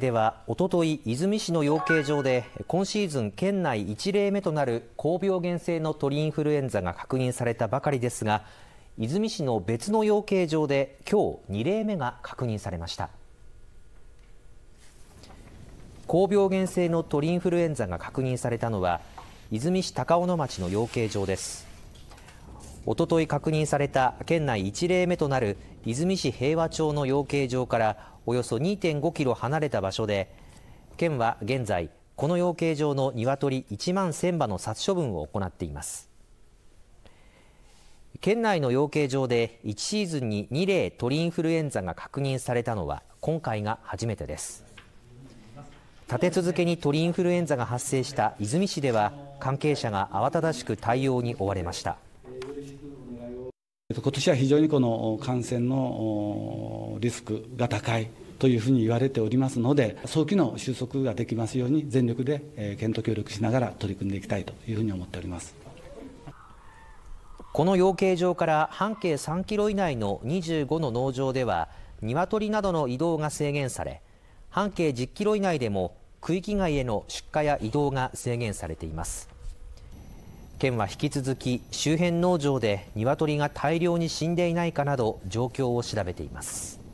ではおととい出水市の養鶏場で今シーズン県内1例目となる高病原性の鳥インフルエンザが確認されたばかりですが和泉市の別の養鶏場で今日2例目が確認されました高病原性の鳥インフルエンザが確認されたのは和泉市高尾野町の養鶏場ですおととい確認された県内1例目となる出水市平和町の養鶏場からおよそ2.5キロ離れた場所で県は現在この養鶏場の鶏1万1000羽の殺処分を行っています県内の養鶏場で1シーズンに2例鳥インフルエンザが確認されたのは今回が初めてです立て続けに鳥インフルエンザが発生した出水市では関係者が慌ただしく対応に追われました今年は非常にこの感染のリスクが高いというふうに言われておりますので、早期の収束ができますように、全力で検討協力しながら取り組んでいきたいというふうに思っております。この養鶏場から半径3キロ以内の25の農場では、鶏などの移動が制限され、半径10キロ以内でも区域外への出荷や移動が制限されています。県は引き続き周辺農場で鶏が大量に死んでいないかなど状況を調べています